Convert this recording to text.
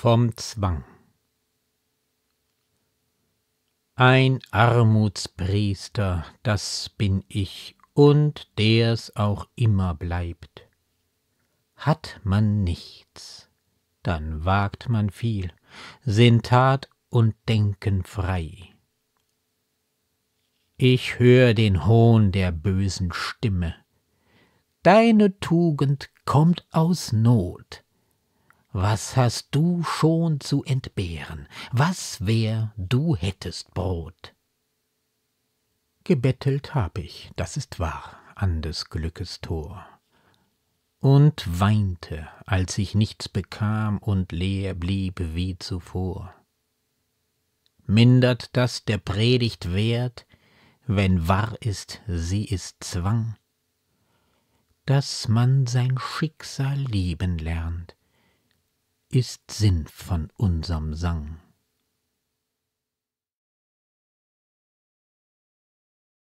vom Zwang. Ein Armutspriester, das bin ich und der's auch immer bleibt. Hat man nichts, dann wagt man viel, sind Tat und Denken frei. Ich hör den Hohn der bösen Stimme. Deine Tugend kommt aus Not, was hast du schon zu entbehren? Was wär, du hättest Brot? Gebettelt hab ich, das ist wahr, an des Glückes Tor. Und weinte, als ich nichts bekam und leer blieb wie zuvor. Mindert das der Predigt Wert, wenn wahr ist, sie ist Zwang, dass man sein Schicksal lieben lernt, ist Sinn von unserem Sang.